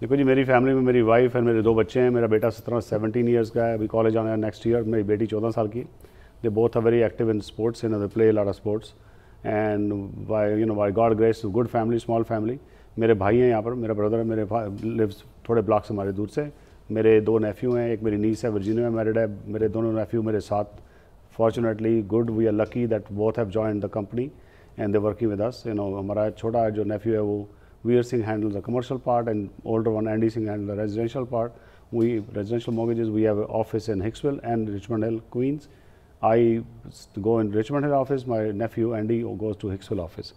देखो जी मेरी फैमिली में मेरी वाइफ है मेरे दो बच्चे हैं मेरा बेटा सत्रह सेवनटीन ईयर्स का है अभी कॉलेज आना है नेक्स्ट ईयर मेरी बेटी चौदह साल की है they both are very active in sports you know they play a lot of sports and by you know by god grace a good family small family My bhai hain yahan par brother hai mere lives thode blocks hamare dur se mere do nephew hain ek meri niece hai virginia mein married hai mere dono are mere saath fortunately good we are lucky that both have joined the company and they are working with us you know hamara chota jo nephew hai wo Weir Singh the commercial part and older one Andy Singh handles the residential part. We residential mortgages, we have an office in Hicksville and Richmond Hill, Queens. I go in Richmond Hill office, my nephew Andy goes to Hicksville office.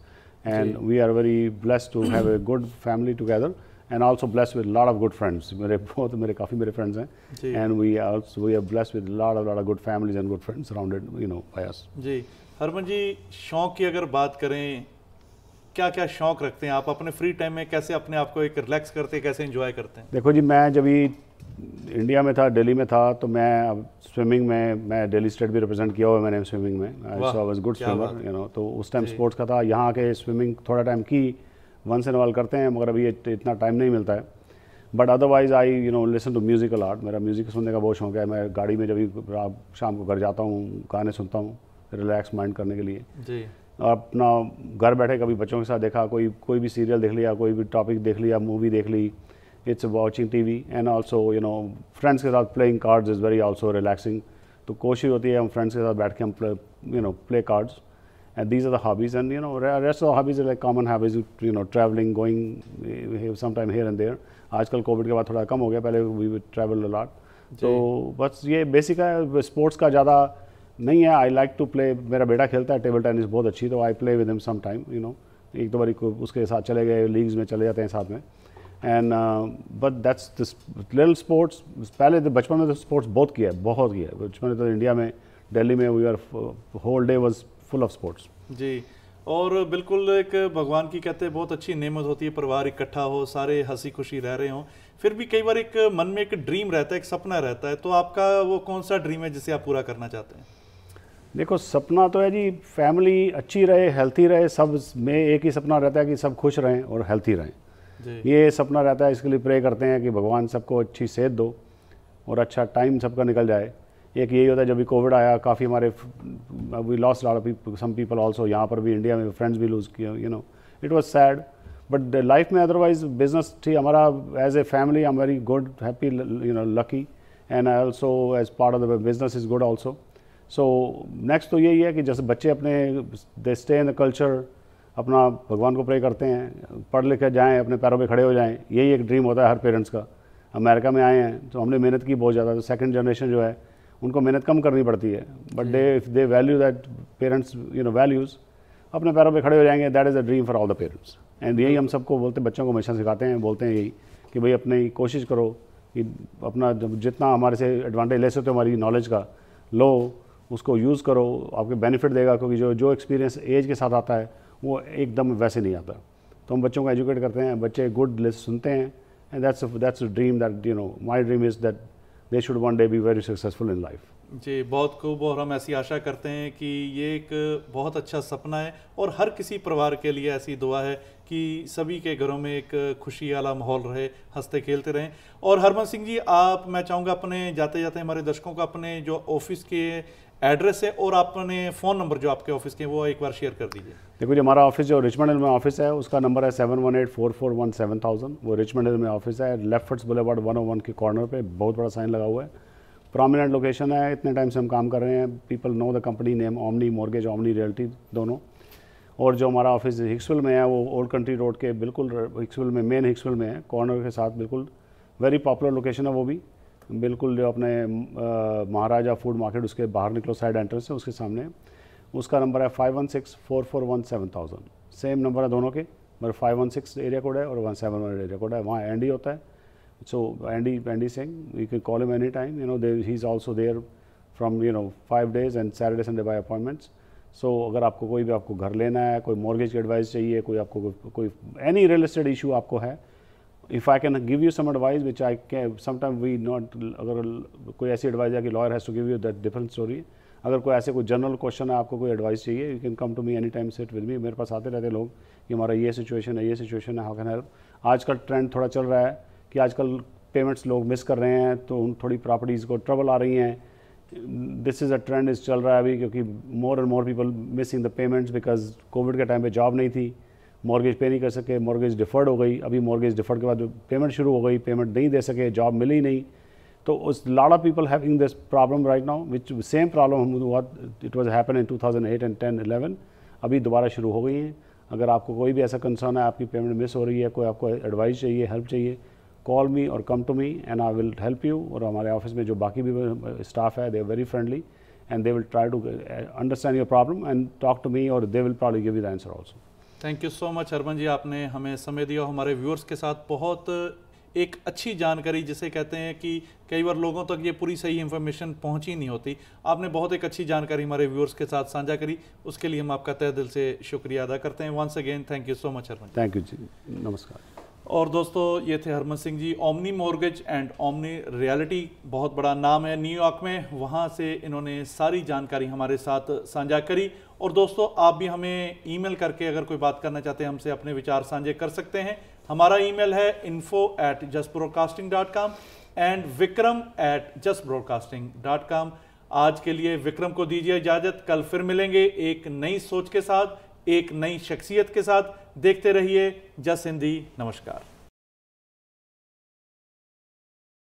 And ji. we are very blessed to have a good family together and also blessed with a lot of good friends. मेरे बहुत my coffee my friends हैं and we also, we are blessed with a lot of lot of good families and good friends surrounded you know by us. जी हरमन जी शौक की अगर बात करें क्या क्या शौक रखते हैं आप अपने फ्री टाइम में कैसे अपने आप को एक रिलैक्स करते हैं कैसे इंजॉय करते हैं देखो जी मैं जब भी इंडिया में था दिल्ली में था तो मैं अब स्विमिंग में मैं दिल्ली स्टेट भी रिप्रेजेंट किया हुआ मैंने स्विमिंग में so was good swimmer you know तो उस टाइम स्पोर्ट्स का था यहाँ आके स्विमिंग थोड़ा टाइम की वंस एंड ऑल करते हैं मगर अभी इतना टाइम नहीं मिलता है but otherwise I you know listen to musical art मेरा म्यूजिक सुनने का बहुत शौक है मैं गाड़ी में जब भी शाम को घर जाता हूँ गाने सुनता हूँ रिलैक्स माइंड करने के लिए जी अपना घर बैठे कभी बच्चों के साथ देखा कोई कोई भी सीरियल देख लिया कोई भी टॉपिक देख लिया मूवी देख ली it's watching TV and also you know friends के साथ playing cards is very also relaxing तो कोशिश होती है हम friends के साथ बैठ के हम play you know play cards and these are the hobbies and you know rest of the hobbies are like common hobbies you know traveling going sometime here and there आजकल कोविड के बाद थोड़ा कम हो गया पहले वी वुड ट्रैवल अलॉट तो बस ये बेसिक है स्पोर्ट्स का ज़्यादा नहीं है आई लाइक टू प्ले मेरा बेटा खेलता है टेबल टेनिस बहुत अच्छी तो I play with him some time you know एक दो बारी उसके साथ चले गए लीग्स में चले जाते हैं साथ में and but that's this little sports पहले तो बचपन में तो स्पोर्ट्स बहुत किया है बहुत किया है बचपन में तो इंडिया में दिल्ली में we are whole day was full of sports जी और बिल्कुल एक भगवान की कहते हैं बहुत अच्छी नेमत होती है परिवार इकट्ठा हो सारे हंसी खुशी रह रहे हों फिर भी कई बार एक मन में एक ड्रीम रहता है एक सपना रहता है तो आपका वो कौन सा ड्रीम है जिसे आप पूरा करना चाहते हैं देखो सपना तो है जी फैमिली अच्छी रहे हेल्थी रहे सब में एक ही सपना रहता है कि सब खुश रहें और हेल्थी रहें ये सपना रहता है इसके लिए प्रे करते हैं कि भगवान सबको अच्छी सेहत दो और अच्छा टाइम सबका निकल जाए एक यही होता है जब भी कोविड आया काफ़ी हमारे we loss lot some people also यहाँ पर भी इंडिया में फ्रेंड्स भी लूज़ किए you know it was sad but life में अदरवाइज बिजनेस थी हमारा as a family I am very good happy you know lucky and I also as part of the business is good also so next तो यही है कि जैसे बच्चे अपने they stay in the culture अपना भगवान को प्रे करते हैं पढ़ लिख कर जाएँ अपने पैरों पर खड़े हो जाएँ यही एक ड्रीम होता है हर पेरेंट्स का अमेरिका में आए हैं तो हमने मेहनत की बहुत ज़्यादा तो सेकेंड जनरेशन जो है उनको मेहनत कम करनी पड़ती है but they if they value that parents you know values अपने पैरों पे खड़े हो जाएंगे that is a dream for all the parents and यही हम सबको बोलते हैं बच्चों को हमेशा सिखाते हैं बोलते हैं यही कि भाई ही कोशिश करो कि अपना जितना हमारे से एडवांटेज ले सकते हो हमारी नॉलेज का लो उसको यूज़ करो आपके बेनिफिट देगा क्योंकि जो जो एक्सपीरियंस एज के साथ आता है वो एकदम वैसे नहीं आता तो हम बच्चों को एजुकेट करते हैं बच्चे गुड लिस्ट सुनते हैं and that's that's dream that you know my dream is that they should one day be very successful in life जी बहुत खूब और हम ऐसी आशा करते हैं कि ये एक बहुत अच्छा सपना है और हर किसी परिवार के लिए ऐसी दुआ है कि सभी के घरों में एक खुशी वाला माहौल रहे हंसते खेलते रहें और हरमन सिंह जी आप मैं चाहूँगा अपने जाते जाते हमारे दर्शकों को अपने जो ऑफिस के एड्रेस है और आपने फ़ोन नंबर जो आपके ऑफिस के वो एक बार शेयर कर दीजिए देखो जी हमारा ऑफिस जो रिचमंड हिल में ऑफिस है उसका नंबर है seven one eight four four one seven thousand वो रिचमंड हिल में ऑफिस है left boulevard one o one के कॉर्नर पे बहुत बड़ा साइन लगा हुआ है प्रोमिनेंट लोकेशन है इतने टाइम से हम काम कर रहे हैं people know the company name Omni Mortgage Omni Realty दोनों और जो हमारा ऑफिस हिक्सविल में है वो ओल्ड कंट्री रोड के बिल्कुल हिक्सविल में मेन हिक्सविल में है कॉर्नर के साथ बिल्कुल वेरी पॉपुलर लोकेशन है वो भी बिल्कुल जो अपने महाराजा फूड मार्केट उसके बाहर निकलो साइड एंट्रेंस है उसके सामने उसका नंबर है five one six four four one seven thousand same number है दोनों के मगर five one six area code है और one seven one area code है वहाँ एंडी होता है so Andy Andy Singh you can call him any time you know they he is also there from you know five days and Saturday Sunday by appointments so अगर आपको कोई भी आपको घर लेना है कोई मॉर्गेज की एडवाइस चाहिए कोई आपको कोई एनी रियल इस्टेट इशू आपको है if I can give you some advice, which I can, sometimes we not, अगर कोई ऐसी एडवाइस है कि lawyer has to give you that different story अगर कोई ऐसे कोई जनरल क्वेश्चन है आपको कोई एडवाइस चाहिए you can come to me any time set with me मेरे पास आते रहते लोग कि हमारा ये सिचुएशन है ये सिचुएशन है हाउ कैन हेल्प आजकल ट्रेंड थोड़ा चल रहा है कि आजकल पेमेंट्स लोग मिस कर रहे हैं तो उन थोड़ी प्रॉपर्टीज़ को ट्रबल आ रही हैं दिस इज़ अ ट्रेंड इस चल रहा है अभी क्योंकि more and more people missing the payments because covid के टाइम पे जॉब नहीं थी मॉर्गेज पे नहीं कर सके मॉर्गेज डिफर्ड हो गई अभी मॉर्गेज डिफर्ड के बाद पेमेंट शुरू हो गई पेमेंट नहीं दे सके जॉब मिली नहीं तो उस lot of people having this problem right now which same problem हम हुआ it was happen in two thousand eight and ten eleven अभी दोबारा शुरू हो गई हैं अगर आपको कोई भी ऐसा कंसर्न है आपकी पेमेंट मिस हो रही है कोई आपको एडवाइस चाहिए हेल्प चाहिए कॉल मी और come to me and I will help you और हमारे ऑफिस में जो बाकी भी स्टाफ है they are very friendly and they will try to understand your problem and talk to me और they will problem give you the answer also thank you so much Harman ji आपने हमें समय दिया हमारे व्यूअर्स के साथ बहुत एक अच्छी जानकारी जिसे कहते हैं कि कई बार लोगों तक ये पूरी सही इन्फॉर्मेशन पहुंची नहीं होती आपने बहुत एक अच्छी जानकारी हमारे व्यूअर्स के साथ साझा करी उसके लिए हम आपका तय दिल से शुक्रिया अदा करते हैं once again thank you so much Harman thank you जी नमस्कार और दोस्तों ये थे Harman Singh ji Omni mortgage and Omni Realty बहुत बड़ा नाम है न्यूयॉर्क में वहाँ से इन्होंने सारी जानकारी हमारे साथ साझा करी और दोस्तों आप भी हमें ईमेल करके अगर कोई बात करना चाहते हैं हमसे अपने विचार साझे कर सकते हैं हमारा ईमेल है info at Jus broadcasting dot com and Vikram at Jus broadcasting dot com आज के लिए विक्रम को दीजिए इजाज़त कल फिर मिलेंगे एक नई सोच के साथ एक नई शख्सियत के साथ देखते रहिए जस हिंदी नमस्कार